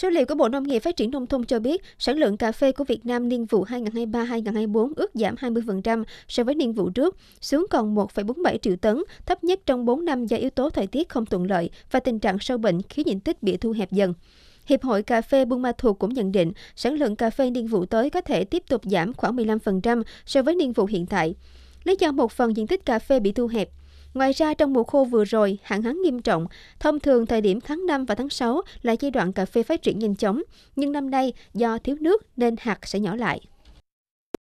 Số liệu của Bộ Nông nghiệp Phát triển Nông thôn cho biết, sản lượng cà phê của Việt Nam niên vụ 2023-2024 ước giảm 20% so với niên vụ trước, xuống còn 1,47 triệu tấn, thấp nhất trong 4 năm do yếu tố thời tiết không thuận lợi và tình trạng sâu bệnh khiến diện tích bị thu hẹp dần. Hiệp hội Cà phê Buôn Ma Thuột cũng nhận định sản lượng cà phê niên vụ tới có thể tiếp tục giảm khoảng 15% so với niên vụ hiện tại. Lý do một phần diện tích cà phê bị thu hẹp, Ngoài ra, trong mùa khô vừa rồi, hạn hán nghiêm trọng. Thông thường, thời điểm tháng 5 và tháng 6 là giai đoạn cà phê phát triển nhanh chóng. Nhưng năm nay, do thiếu nước nên hạt sẽ nhỏ lại.